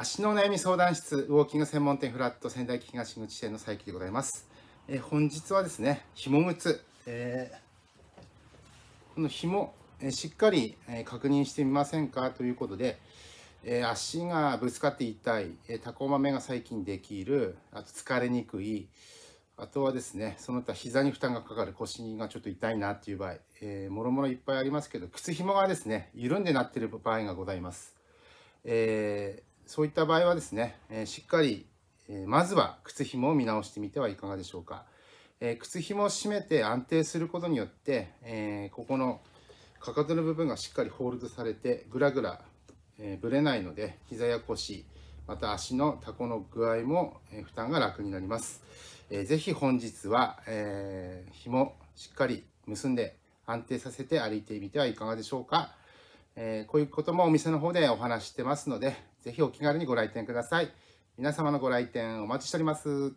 足の悩み相談室ウォーキング専門店フラット仙台東口店の佐伯でございます、えー、本日はですね紐靴、えー、この紐、えしっかり、え確認してみませんかということで、え足がぶつかって痛い、えタコ豆が最近できるあと疲れにくいあとはですね、その他膝に負担がかかる腰がちょっと痛いなっていう場合、えー、もろもろいっぱいありますけど、靴紐がですね、緩んでなってる場合がございます。えそういった場合はですね、えしっかり、えまずは靴紐を見直してみてはいかがでしょうか。え靴紐を締めて安定することによって、えここのかかとの部分がしっかりホールドされてぐらぐらぶれないので膝や腰また足のタコの具合も負担が楽になります。ぜひ本日は、えー、紐しっかり結んで安定させて歩いてみてはいかがでしょうか。えー、こういうこともお店の方でお話してますので、ぜひお気軽にご来店ください。皆様のご来店お待ちしております。